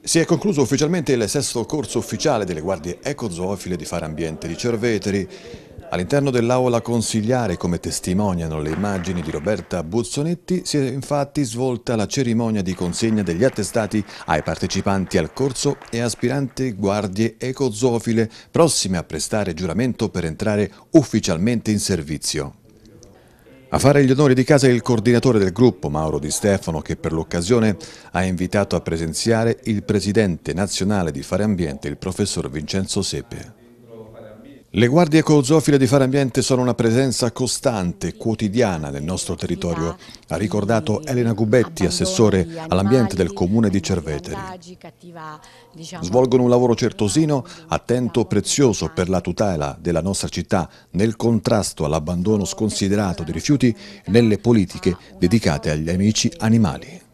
Si è concluso ufficialmente il sesto corso ufficiale delle guardie ecozoofile di Fare Ambiente di Cerveteri. All'interno dell'aula consigliare, come testimoniano le immagini di Roberta Buzzonetti, si è infatti svolta la cerimonia di consegna degli attestati ai partecipanti al corso e aspiranti guardie ecozoofile prossime a prestare giuramento per entrare ufficialmente in servizio. A fare gli onori di casa è il coordinatore del gruppo, Mauro Di Stefano, che per l'occasione ha invitato a presenziare il presidente nazionale di Fare Ambiente, il professor Vincenzo Sepe. Le guardie colzofile di Fare Ambiente sono una presenza costante, quotidiana nel nostro territorio, ha ricordato Elena Gubetti, assessore all'ambiente del comune di Cerveteri. Svolgono un lavoro certosino, attento, prezioso per la tutela della nostra città nel contrasto all'abbandono sconsiderato dei rifiuti e nelle politiche dedicate agli amici animali.